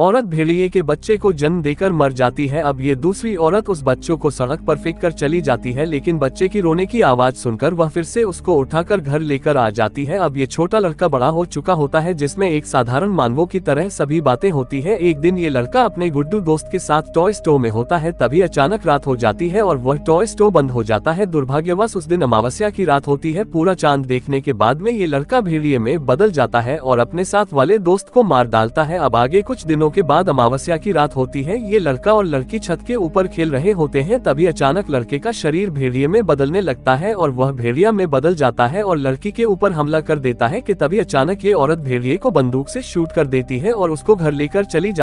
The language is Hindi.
औरत भेड़िए के बच्चे को जन्म देकर मर जाती है अब ये दूसरी औरत उस बच्चों को सड़क पर फेंक कर चली जाती है लेकिन बच्चे की रोने की आवाज सुनकर वह फिर से उसको उठाकर घर लेकर आ जाती है अब ये छोटा लड़का बड़ा हो चुका होता है जिसमें एक साधारण मानवों की तरह सभी बातें होती है एक दिन ये लड़का अपने गुड्डू दोस्त के साथ टॉय स्टो में होता है तभी अचानक रात हो जाती है और वह टॉय स्टो बंद हो जाता है दुर्भाग्यवश उस दिन अमावस्या की रात होती है पूरा चांद देखने के बाद में ये लड़का भेड़िए में बदल जाता है और अपने साथ वाले दोस्त को मार डालता है अब आगे कुछ दिनों दिनों के बाद अमावस्या की रात होती है ये लड़का और लड़की छत के ऊपर खेल रहे होते हैं तभी अचानक लड़के का शरीर भेड़िए में बदलने लगता है और वह भेड़िया में बदल जाता है और लड़की के ऊपर हमला कर देता है कि तभी अचानक ये औरत भेड़िए को बंदूक से शूट कर देती है और उसको घर लेकर चली